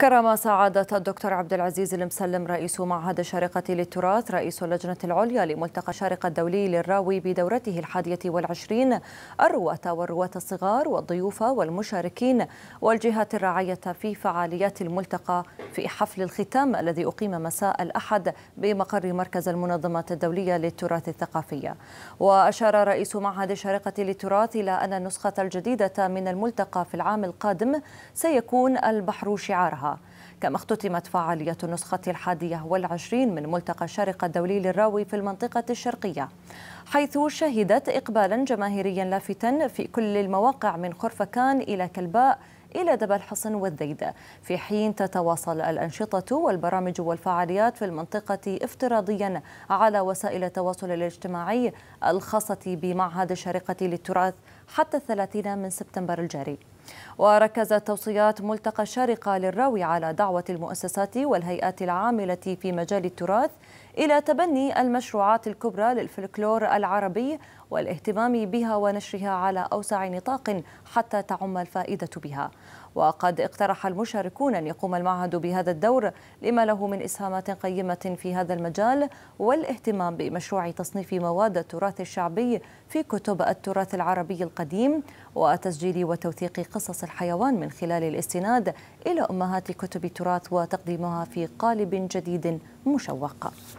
كرم سعادة الدكتور عبد العزيز المسلم رئيس معهد الشارقة للتراث رئيس اللجنة العليا لملتقى الشارقة الدولي للراوي بدورته الحادية والعشرين الرواة والرواة الصغار والضيوف والمشاركين والجهات الراعية في فعاليات الملتقى في حفل الختام الذي أقيم مساء الأحد بمقر مركز المنظمات الدولية للتراث الثقافية وأشار رئيس معهد الشارقة للتراث إلى أن النسخة الجديدة من الملتقى في العام القادم سيكون البحر شعارها كما اختتمت فعالية النسخة الحادية والعشرين من ملتقى الشارقة الدولي للراوي في المنطقة الشرقية حيث شهدت إقبالا جماهيريا لافتا في كل المواقع من خرفكان إلى كلباء إلى دب الحصن والذيدة في حين تتواصل الأنشطة والبرامج والفعاليات في المنطقة افتراضيا على وسائل التواصل الاجتماعي الخاصة بمعهد الشارقة للتراث حتى 30 من سبتمبر الجاري وركزت توصيات ملتقى الشارقة للراوي على دعوة المؤسسات والهيئات العاملة في مجال التراث إلى تبني المشروعات الكبرى للفلكلور العربي والاهتمام بها ونشرها على أوسع نطاق حتى تعم الفائدة بها وقد اقترح المشاركون أن يقوم المعهد بهذا الدور لما له من إسهامات قيمة في هذا المجال والاهتمام بمشروع تصنيف مواد التراث الشعبي في كتب التراث العربي القديم وتسجيل وتوثيق قصص الحيوان من خلال الاستناد إلى أمهات كتب التراث وتقديمها في قالب جديد مشوق